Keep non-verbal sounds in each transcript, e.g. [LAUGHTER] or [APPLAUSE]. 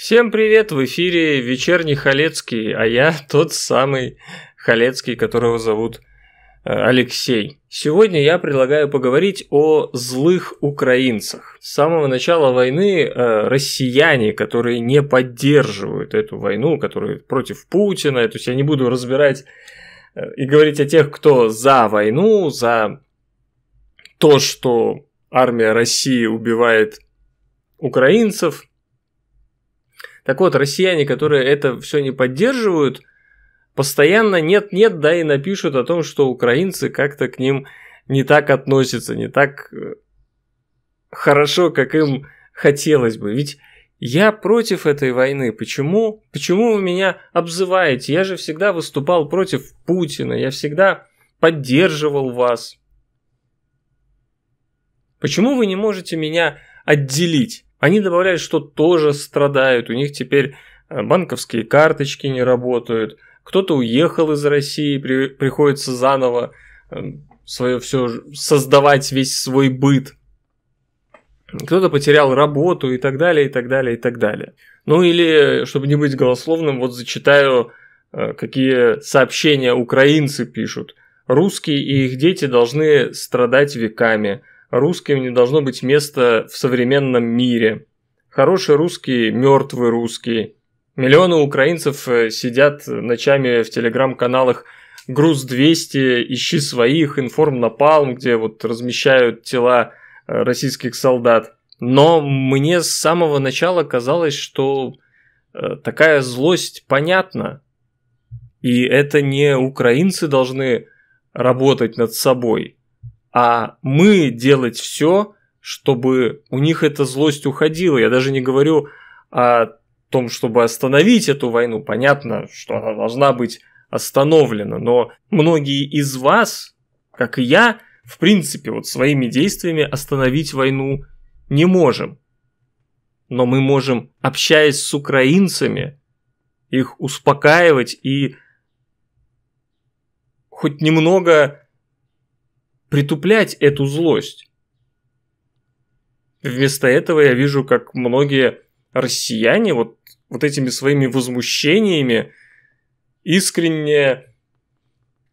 Всем привет, в эфире вечерний Халецкий, а я [LAUGHS] тот самый Халецкий, которого зовут э, Алексей. Сегодня я предлагаю поговорить о злых украинцах. С самого начала войны э, россияне, которые не поддерживают эту войну, которые против Путина, то есть я не буду разбирать э, и говорить о тех, кто за войну, за то, что армия России убивает украинцев, так вот, россияне, которые это все не поддерживают, постоянно нет-нет, да и напишут о том, что украинцы как-то к ним не так относятся, не так э, хорошо, как им хотелось бы. Ведь я против этой войны. Почему? Почему вы меня обзываете? Я же всегда выступал против Путина. Я всегда поддерживал вас. Почему вы не можете меня отделить? Они добавляют, что тоже страдают, у них теперь э, банковские карточки не работают, кто-то уехал из России, при, приходится заново э, свое все создавать весь свой быт. Кто-то потерял работу и так далее, и так далее, и так далее. Ну или, э, чтобы не быть голословным, вот зачитаю, какие сообщения украинцы пишут. Русские и их дети должны страдать веками русским не должно быть места в современном мире. Хороший русский, мертвый русский. Миллионы украинцев э, сидят ночами в телеграм-каналах «Груз 200», «Ищи своих», «Информ Напалм», где вот размещают тела э, российских солдат. Но мне с самого начала казалось, что э, такая злость понятна. И это не украинцы должны работать над собой – а мы делать все, чтобы у них эта злость уходила. Я даже не говорю о том, чтобы остановить эту войну. Понятно, что она должна быть остановлена, но многие из вас, как и я, в принципе, вот своими действиями остановить войну не можем. Но мы можем, общаясь с украинцами, их успокаивать и хоть немного притуплять эту злость. Вместо этого я вижу, как многие россияне вот, вот этими своими возмущениями искренне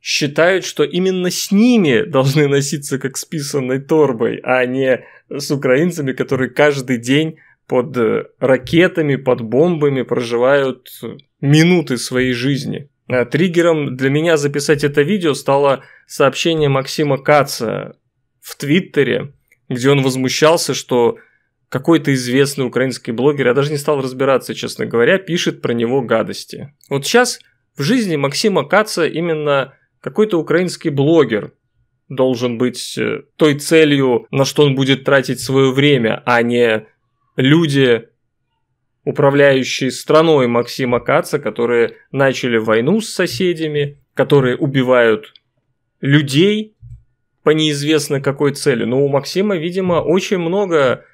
считают, что именно с ними должны носиться как с писанной торбой, а не с украинцами, которые каждый день под э, ракетами, под бомбами проживают минуты своей жизни. Э, триггером для меня записать это видео стало сообщение Максима Каца в Твиттере, где он возмущался, что какой-то известный украинский блогер, я даже не стал разбираться, честно говоря, пишет про него гадости. Вот сейчас в жизни Максима Каца именно какой-то украинский блогер должен быть э, той целью, на что он будет тратить свое время, а не люди, управляющие страной Максима Каца, которые начали войну с соседями, которые убивают людей по неизвестно какой цели. Но у Максима, видимо, очень много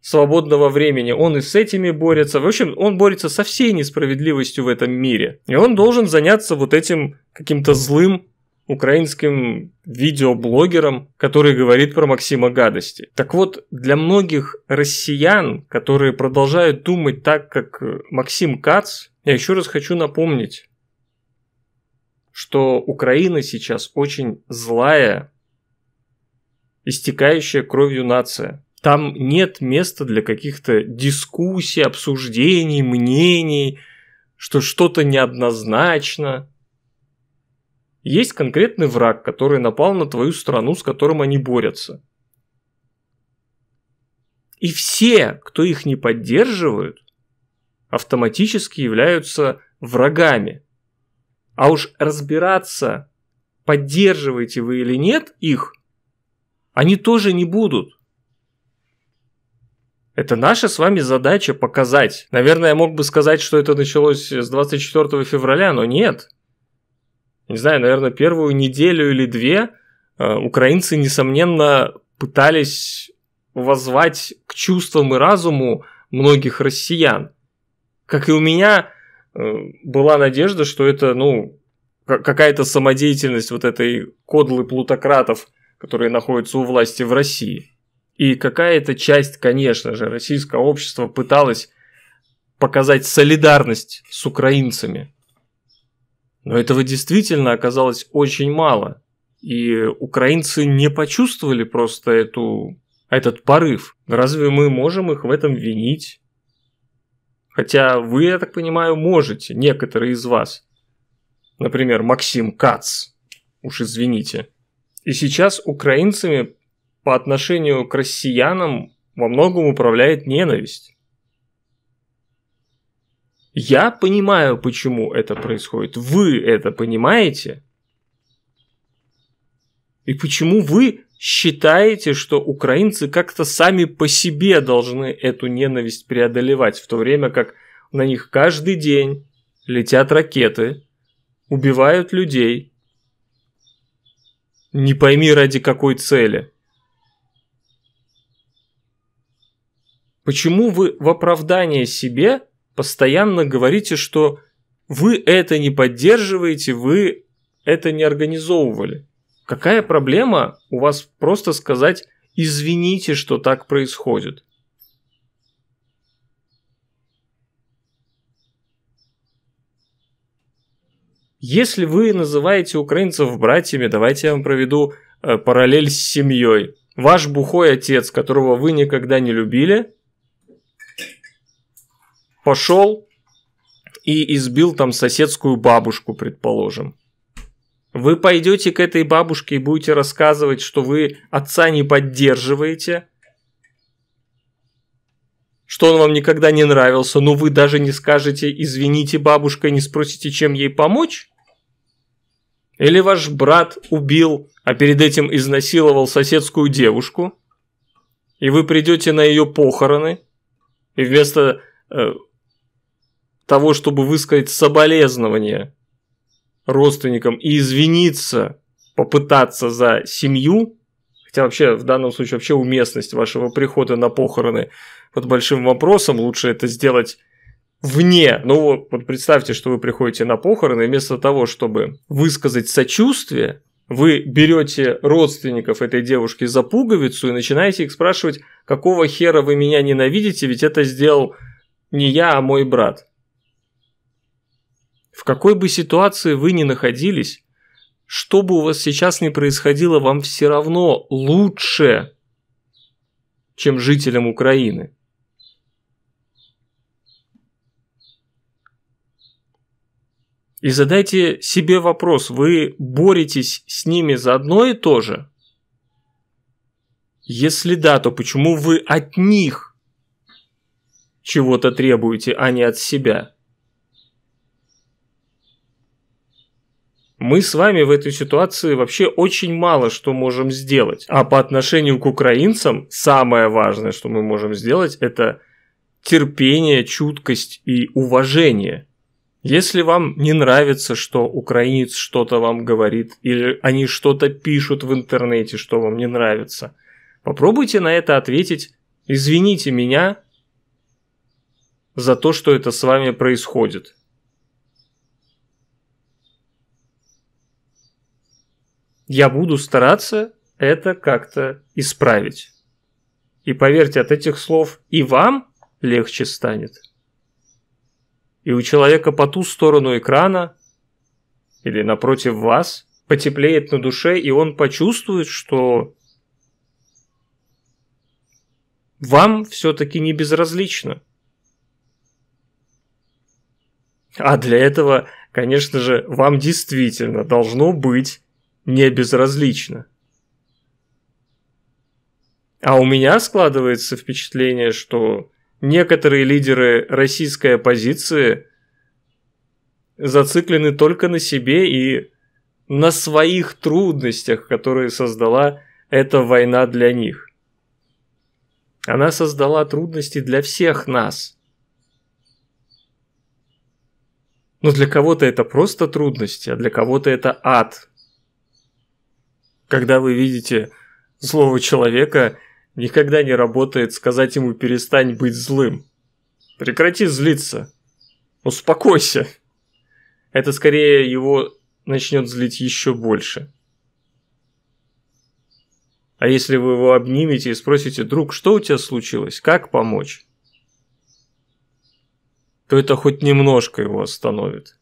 свободного времени. Он и с этими борется. В общем, он борется со всей несправедливостью в этом мире. И он должен заняться вот этим каким-то злым украинским видеоблогером, который говорит про Максима гадости. Так вот, для многих россиян, которые продолжают думать так, как э, Максим Кац, я еще раз хочу напомнить, что Украина сейчас очень злая, истекающая кровью нация. Там нет места для каких-то дискуссий, обсуждений, мнений, что что-то неоднозначно. Есть конкретный враг, который напал на твою страну, с которым они борются. И все, кто их не поддерживают, автоматически являются врагами. А уж разбираться, поддерживаете вы или нет их, они тоже не будут. Это наша с вами задача показать. Наверное, я мог бы сказать, что это началось с 24 февраля, но нет не знаю, наверное, первую неделю или две э, украинцы, несомненно, пытались возвать к чувствам и разуму многих россиян. Как и у меня э, была надежда, что это, ну, какая-то самодеятельность вот этой кодлы плутократов, которые находятся у власти в России. И какая-то часть, конечно же, российского общества пыталась показать солидарность с украинцами. Но этого действительно оказалось очень мало. И украинцы не почувствовали просто эту, этот порыв. Разве мы можем их в этом винить? Хотя вы, я так понимаю, можете, некоторые из вас. Например, Максим Кац. Уж извините. И сейчас украинцами по отношению к россиянам во многом управляет ненависть. Я понимаю, почему это происходит. Вы это понимаете? И почему вы считаете, что украинцы как-то сами по себе должны эту ненависть преодолевать, в то время как на них каждый день летят ракеты, убивают людей. Не пойми ради какой цели. Почему вы в оправдание себе постоянно говорите, что вы это не поддерживаете, вы это не организовывали. Какая проблема у вас просто сказать «извините, что так происходит»? Если вы называете украинцев братьями, давайте я вам проведу э, параллель с семьей. Ваш бухой отец, которого вы никогда не любили, пошел и избил там соседскую бабушку, предположим. Вы пойдете к этой бабушке и будете рассказывать, что вы отца не поддерживаете, что он вам никогда не нравился, но вы даже не скажете «извините, бабушка», не спросите, чем ей помочь? Или ваш брат убил, а перед этим изнасиловал соседскую девушку, и вы придете на ее похороны, и вместо э, того, чтобы высказать соболезнования родственникам и извиниться, попытаться за семью, хотя вообще в данном случае вообще уместность вашего прихода на похороны под большим вопросом, лучше это сделать вне. Ну вот представьте, что вы приходите на похороны, и вместо того, чтобы высказать сочувствие, вы берете родственников этой девушки за пуговицу и начинаете их спрашивать, какого хера вы меня ненавидите, ведь это сделал не я, а мой брат. В какой бы ситуации вы ни находились, что бы у вас сейчас ни происходило, вам все равно лучше, чем жителям Украины. И задайте себе вопрос, вы боретесь с ними за одно и то же? Если да, то почему вы от них чего-то требуете, а не от себя? мы с вами в этой ситуации вообще очень мало что можем сделать. А по отношению к украинцам самое важное, что мы можем сделать, это терпение, чуткость и уважение. Если вам не нравится, что украинец что-то вам говорит, или они что-то пишут в интернете, что вам не нравится, попробуйте на это ответить «Извините меня за то, что это с вами происходит». я буду стараться это как-то исправить. И поверьте, от этих слов и вам легче станет. И у человека по ту сторону экрана или напротив вас потеплеет на душе, и он почувствует, что вам все-таки не безразлично. А для этого, конечно же, вам действительно должно быть не безразлично. А у меня складывается впечатление, что некоторые лидеры российской оппозиции зациклены только на себе и на своих трудностях, которые создала эта война для них. Она создала трудности для всех нас. Но для кого-то это просто трудности, а для кого-то это ад – когда вы видите злого человека, никогда не работает сказать ему «перестань быть злым». Прекрати злиться. Успокойся. Это скорее его начнет злить еще больше. А если вы его обнимете и спросите, друг, что у тебя случилось, как помочь, то это хоть немножко его остановит.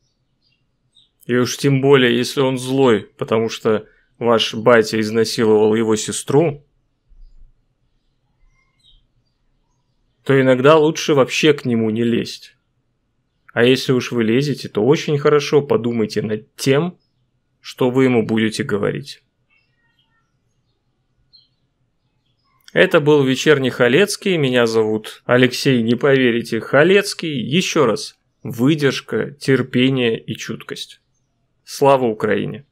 И уж тем более, если он злой, потому что Ваш батя изнасиловал его сестру, то иногда лучше вообще к нему не лезть. А если уж вы лезете, то очень хорошо подумайте над тем, что вы ему будете говорить. Это был «Вечерний Халецкий», меня зовут Алексей, не поверите, Халецкий. Еще раз, выдержка, терпение и чуткость. Слава Украине!